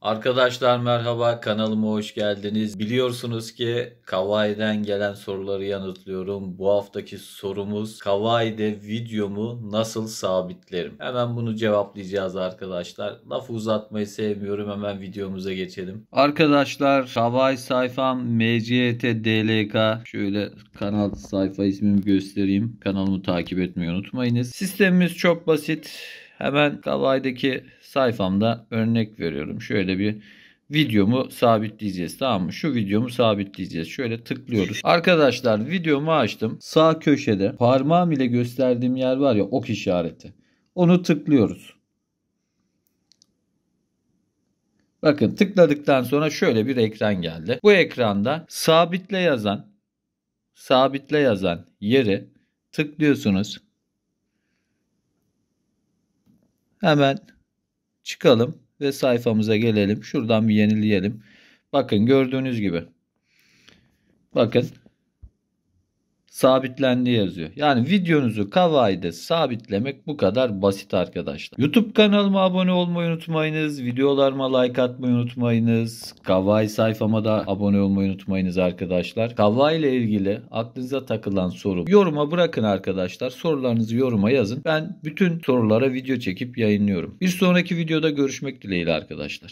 Arkadaşlar merhaba kanalıma hoş geldiniz. Biliyorsunuz ki Kawaii'den gelen soruları yanıtlıyorum. Bu haftaki sorumuz Kawaii'de videomu nasıl sabitlerim? Hemen bunu cevaplayacağız arkadaşlar. laf uzatmayı sevmiyorum hemen videomuza geçelim. Arkadaşlar kawaii sayfam mctdlk şöyle kanal sayfa ismimi göstereyim. Kanalımı takip etmeyi unutmayınız. Sistemimiz çok basit. Hemen Kavai'deki sayfamda örnek veriyorum. Şöyle bir videomu sabitleyeceğiz tamam mı? Şu videomu sabitleyeceğiz. Şöyle tıklıyoruz. Arkadaşlar videomu açtım. Sağ köşede parmağım ile gösterdiğim yer var ya ok işareti. Onu tıklıyoruz. Bakın tıkladıktan sonra şöyle bir ekran geldi. Bu ekranda sabitle yazan sabitle yazan yeri tıklıyorsunuz. Hemen çıkalım ve sayfamıza gelelim. Şuradan bir yenileyelim. Bakın gördüğünüz gibi. Bakın sabitlendi yazıyor. Yani videonuzu Kawaii'de sabitlemek bu kadar basit arkadaşlar. YouTube kanalıma abone olmayı unutmayınız. Videolarıma like atmayı unutmayınız. Kawaii sayfama da abone olmayı unutmayınız arkadaşlar. Kawaii ile ilgili aklınıza takılan soru yoruma bırakın arkadaşlar. Sorularınızı yoruma yazın. Ben bütün sorulara video çekip yayınlıyorum. Bir sonraki videoda görüşmek dileğiyle arkadaşlar.